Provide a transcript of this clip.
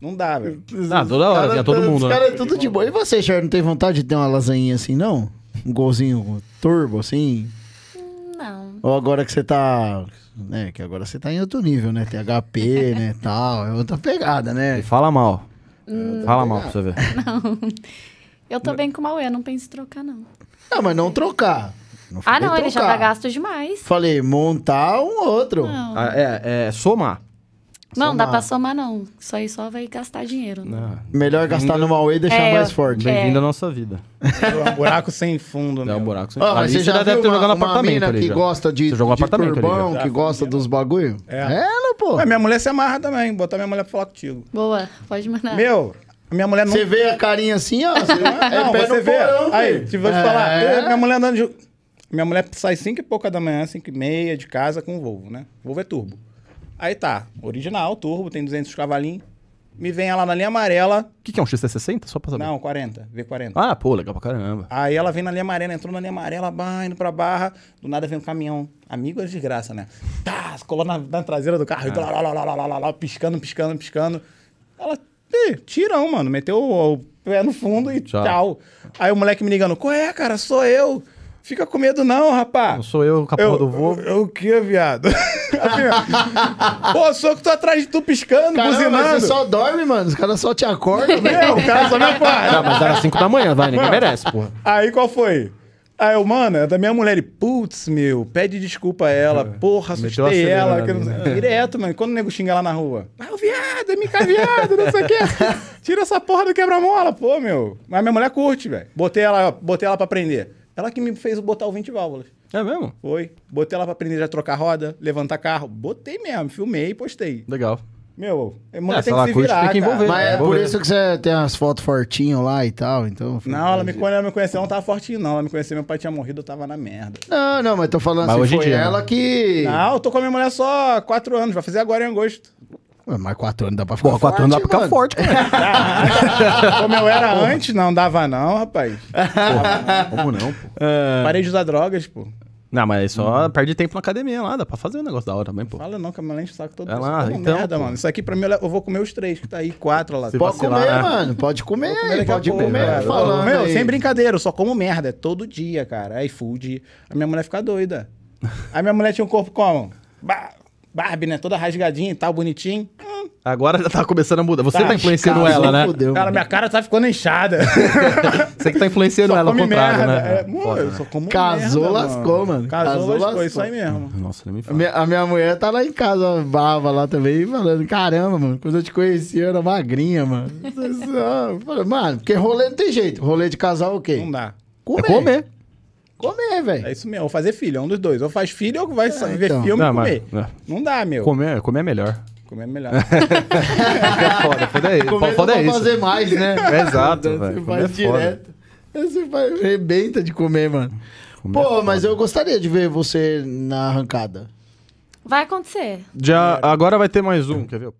Não dá, velho. Ah, toda hora, cara, todo tá- mundo. Os caras né? É tudo de boa. E você, Char, não tem vontade de ter uma lasanha assim, não? Um golzinho turbo, assim? Não. Ou agora que você tá. Né, que agora você tá em outro nível, né? Tem HP, né? Tal. É outra pegada, né? E fala mal. Hum, fala mal pra você ver. Não. Eu tô bem com o Mauê, não penso em trocar, não. Não, ah, mas não trocar. Não ah, não, trocar. ele já tá gasto demais. Falei, montar um outro. Ah, é, é somar. Não, somar. dá pra somar não. Isso aí só vai gastar dinheiro. Melhor gastar no Huawei e deixar é, mais forte. Bem-vindo é. à nossa vida. É um buraco sem fundo, né? É um buraco sem fundo. Ah, você já deve ter jogado no apartamento que gosta de, você jogou de apartamento turbão, que gosta dos bagulho? É. Ela, pô. minha mulher se amarra também. Botar minha mulher pra falar contigo. Boa, pode mandar. Meu, minha mulher não... Você vê a carinha assim, ó. é não, você vê. Porão, aí, te vou te falar. É. Eu, minha mulher andando de... Minha mulher sai 5 e pouca da manhã, 5 e meia de casa com o Volvo, né? Volvo é turbo. Aí tá, original, turbo, tem 200 cavalinhos. Me vem ela na linha amarela. O que, que é um x 60 Só pra saber. Não, 40, V40. Ah, pô, legal pra caramba. Aí ela vem na linha amarela, entrou na linha amarela, bah, indo pra barra. Do nada vem um caminhão. Amigo é desgraça, né? Tá, colou na, na traseira do carro, ah. lá, lá, lá, lá, lá, lá, lá, piscando, piscando, piscando. Ela, um mano, meteu o, o, pé no fundo e tchau. tchau. Aí o moleque me ligando, qual é, cara? Sou eu. Fica com medo não, rapá. Não sou eu, capô do voo. Eu o que, viado? Pô, sou que tô atrás de tu piscando, Caramba, buzinando. Você só dorme, mano. Os caras só te acordam. Meu, é, o cara só me acorda. Não, mas era 5 da manhã, vai, ninguém merece, porra. Aí qual foi? Aí eu, mano, é da minha mulher, ele, putz, meu, pede desculpa a ela, é, porra, assustei ela. Que né? Direto, mano, quando o nego xinga lá na rua. Ah, o viado, é mica viado, não sei o quê. Tira essa porra do quebra-mola, pô, meu. Mas minha mulher curte, velho. Botei ela, botei ela pra aprender. Ela que me fez botar o 20 válvulas. É mesmo? Foi. Botei ela pra aprender a trocar roda, levantar carro. Botei mesmo, filmei e postei. Legal. Meu, é, tem que se virar, tem que envolver, Mas né? é por isso né? que você tem as fotos fortinho lá e tal, então... Não, ela me, quando ela me conheceu, não tava fortinho, não. Ela me conheceu, meu pai tinha morrido, eu tava na merda. Não, não, mas tô falando mas assim, foi dia, né? ela né? que... Não, eu tô com a minha mulher só quatro anos, vai fazer agora em agosto. Ué, mas quatro anos dá pra ficar Porra, quatro forte, anos dá pra ficar forte, cara. Como eu era antes, não dava não, rapaz. Porra, como não, pô? Uh... Parei de usar drogas, pô. Não, mas só hum. perde tempo na academia lá, dá pra fazer um negócio da hora também, pô. Fala não, que a malente saco todo. É lá, tá então, merda, pô. mano. Isso aqui pra mim, eu vou comer os três, que tá aí, quatro lá. Você pode vacilar, comer, né? mano. Pode comer, comer pode comer. Cara. Falando Meu, sem brincadeira, eu só como merda. É todo dia, cara. aí iFood. A minha mulher fica doida. A minha mulher tinha um corpo como? Barbie, né? Toda rasgadinha e tal, bonitinho. Agora já tá começando a mudar. Você tá, tá influenciando cara, ela, né? Fudeu, cara, minha cara tá ficando inchada. Você que tá influenciando só ela, ao contrário, merda. né? É, eu né? como Casou, merda, lascou, mano. Casou, Casou lascou, isso aí mesmo. Nossa, nem me fala. A minha, a minha mulher tá lá em casa, bava lá também, falando, caramba, mano, quando eu te conheci eu era magrinha, mano. mano, porque rolê não tem jeito. Rolê de casal o quê? Não dá. Comer. É comer. Comer, velho. É isso mesmo, ou fazer filho, é um dos dois. Ou faz filho ou vai é, ver então. filme não, e comer. Mas, é. não. não dá, meu. Comer, comer é melhor. Comer melhor. é foda, foda é isso. Comer foda não é isso. fazer mais, né? É exato, então, Você velho. É vai direto. Você vai arrebenta de comer, mano. Comer Pô, é mas eu gostaria de ver você na arrancada. Vai acontecer. Já, agora vai ter mais um, quer ver?